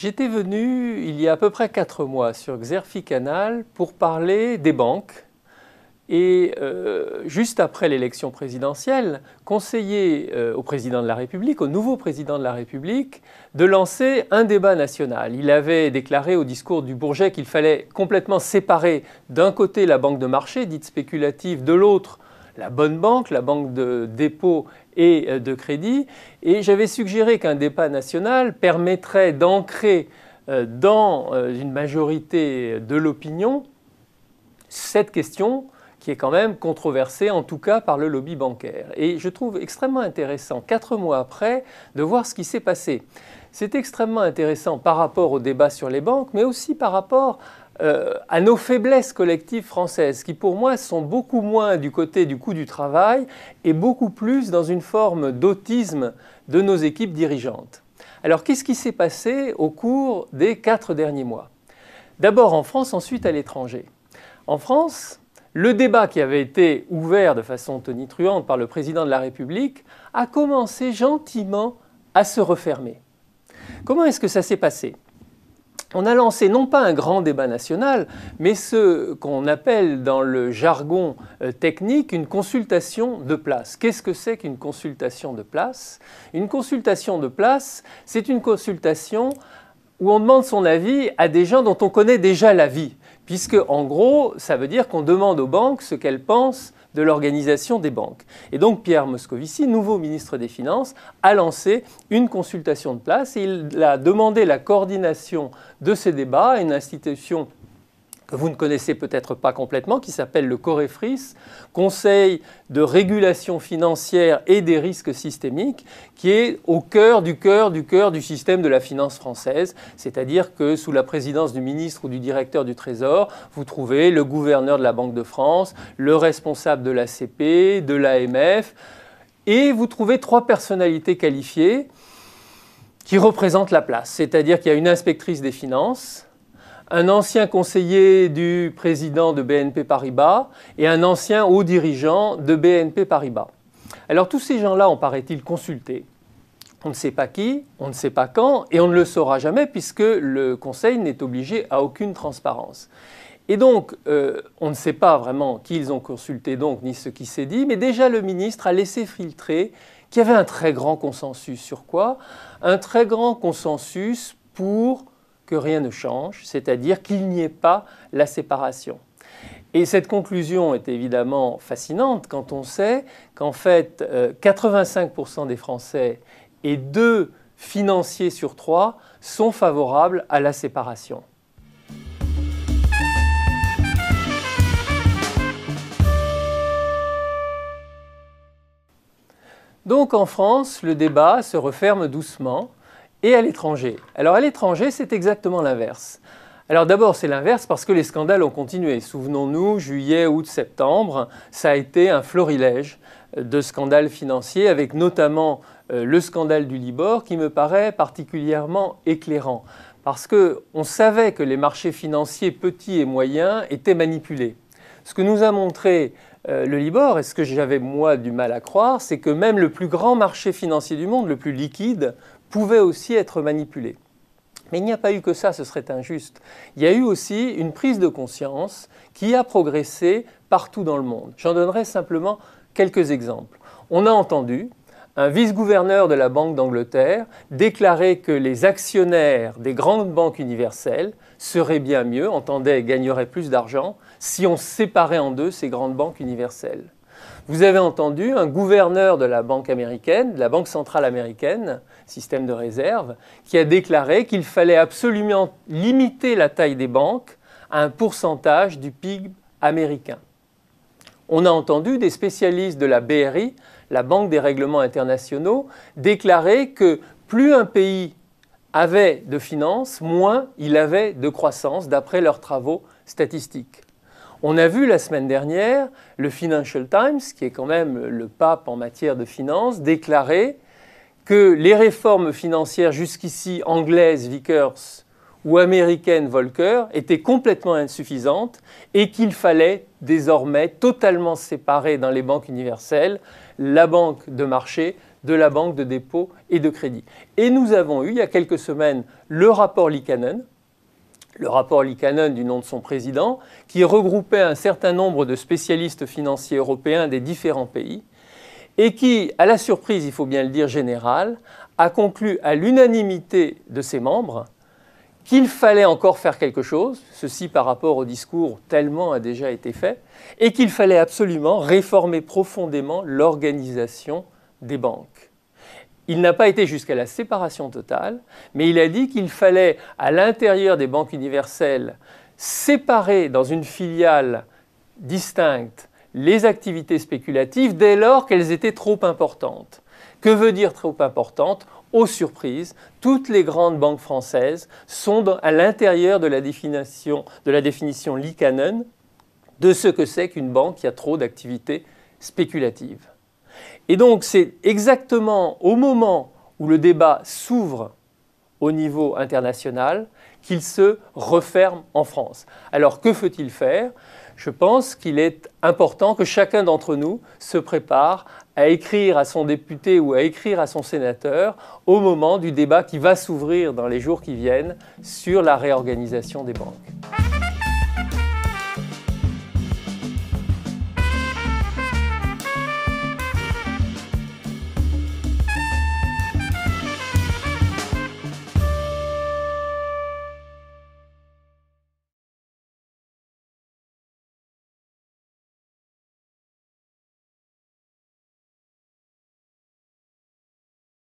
J'étais venu il y a à peu près quatre mois sur Xerfi Canal pour parler des banques et euh, juste après l'élection présidentielle, conseiller euh, au président de la République, au nouveau président de la République, de lancer un débat national. Il avait déclaré au discours du Bourget qu'il fallait complètement séparer d'un côté la banque de marché, dite spéculative, de l'autre la bonne banque, la banque de dépôt et euh, de crédit. Et j'avais suggéré qu'un débat national permettrait d'ancrer euh, dans euh, une majorité de l'opinion cette question qui est quand même controversée, en tout cas par le lobby bancaire. Et je trouve extrêmement intéressant, quatre mois après, de voir ce qui s'est passé. C'est extrêmement intéressant par rapport au débat sur les banques, mais aussi par rapport euh, à nos faiblesses collectives françaises, qui pour moi sont beaucoup moins du côté du coût du travail et beaucoup plus dans une forme d'autisme de nos équipes dirigeantes. Alors qu'est-ce qui s'est passé au cours des quatre derniers mois D'abord en France, ensuite à l'étranger. En France, le débat qui avait été ouvert de façon tonitruante par le président de la République a commencé gentiment à se refermer. Comment est-ce que ça s'est passé on a lancé non pas un grand débat national, mais ce qu'on appelle dans le jargon euh, technique une consultation de place. Qu'est-ce que c'est qu'une consultation de place Une consultation de place, c'est une consultation où on demande son avis à des gens dont on connaît déjà l'avis, puisque en gros, ça veut dire qu'on demande aux banques ce qu'elles pensent de l'organisation des banques. Et donc Pierre Moscovici, nouveau ministre des Finances, a lancé une consultation de place et il a demandé la coordination de ces débats à une institution que vous ne connaissez peut-être pas complètement, qui s'appelle le Corefris, Conseil de régulation financière et des risques systémiques, qui est au cœur du cœur du cœur du système de la finance française, c'est-à-dire que sous la présidence du ministre ou du directeur du Trésor, vous trouvez le gouverneur de la Banque de France, le responsable de l'ACP, de l'AMF, et vous trouvez trois personnalités qualifiées qui représentent la place, c'est-à-dire qu'il y a une inspectrice des finances, un ancien conseiller du président de BNP Paribas et un ancien haut dirigeant de BNP Paribas. Alors tous ces gens-là ont, paraît-il, consulté. On ne sait pas qui, on ne sait pas quand, et on ne le saura jamais puisque le Conseil n'est obligé à aucune transparence. Et donc, euh, on ne sait pas vraiment qui ils ont consulté donc, ni ce qui s'est dit, mais déjà le ministre a laissé filtrer qu'il y avait un très grand consensus sur quoi Un très grand consensus pour que rien ne change, c'est-à-dire qu'il n'y ait pas la séparation. Et cette conclusion est évidemment fascinante quand on sait qu'en fait, 85% euh, des Français et deux financiers sur trois sont favorables à la séparation. Donc en France, le débat se referme doucement et à l'étranger. Alors à l'étranger, c'est exactement l'inverse. Alors d'abord, c'est l'inverse parce que les scandales ont continué. Souvenons-nous, juillet, août, septembre, ça a été un florilège de scandales financiers, avec notamment euh, le scandale du Libor, qui me paraît particulièrement éclairant, parce qu'on savait que les marchés financiers petits et moyens étaient manipulés. Ce que nous a montré euh, le Libor, et ce que j'avais moi du mal à croire, c'est que même le plus grand marché financier du monde, le plus liquide, pouvaient aussi être manipulés. Mais il n'y a pas eu que ça, ce serait injuste. Il y a eu aussi une prise de conscience qui a progressé partout dans le monde. J'en donnerai simplement quelques exemples. On a entendu un vice-gouverneur de la Banque d'Angleterre déclarer que les actionnaires des grandes banques universelles seraient bien mieux, entendaient, gagneraient plus d'argent si on séparait en deux ces grandes banques universelles. Vous avez entendu un gouverneur de la Banque américaine, de la Banque centrale américaine, système de réserve, qui a déclaré qu'il fallait absolument limiter la taille des banques à un pourcentage du PIB américain. On a entendu des spécialistes de la BRI, la Banque des règlements internationaux, déclarer que plus un pays avait de finances, moins il avait de croissance, d'après leurs travaux statistiques. On a vu la semaine dernière le Financial Times, qui est quand même le pape en matière de finances, déclarer que les réformes financières jusqu'ici anglaises Vickers ou américaines Volcker étaient complètement insuffisantes et qu'il fallait désormais totalement séparer dans les banques universelles la banque de marché de la banque de dépôt et de crédit. Et nous avons eu il y a quelques semaines le rapport Likanen, le rapport Likanen du nom de son président, qui regroupait un certain nombre de spécialistes financiers européens des différents pays, et qui, à la surprise, il faut bien le dire, générale, a conclu à l'unanimité de ses membres qu'il fallait encore faire quelque chose, ceci par rapport au discours tellement a déjà été fait, et qu'il fallait absolument réformer profondément l'organisation des banques. Il n'a pas été jusqu'à la séparation totale, mais il a dit qu'il fallait, à l'intérieur des banques universelles, séparer dans une filiale distincte les activités spéculatives dès lors qu'elles étaient trop importantes. Que veut dire trop importante Aux surprise, toutes les grandes banques françaises sont à l'intérieur de la définition, de la définition de ce que c'est qu'une banque qui a trop d'activités spéculatives. Et donc c'est exactement au moment où le débat s'ouvre au niveau international qu'il se referme en France. Alors que faut-il faire Je pense qu'il est important que chacun d'entre nous se prépare à écrire à son député ou à écrire à son sénateur au moment du débat qui va s'ouvrir dans les jours qui viennent sur la réorganisation des banques.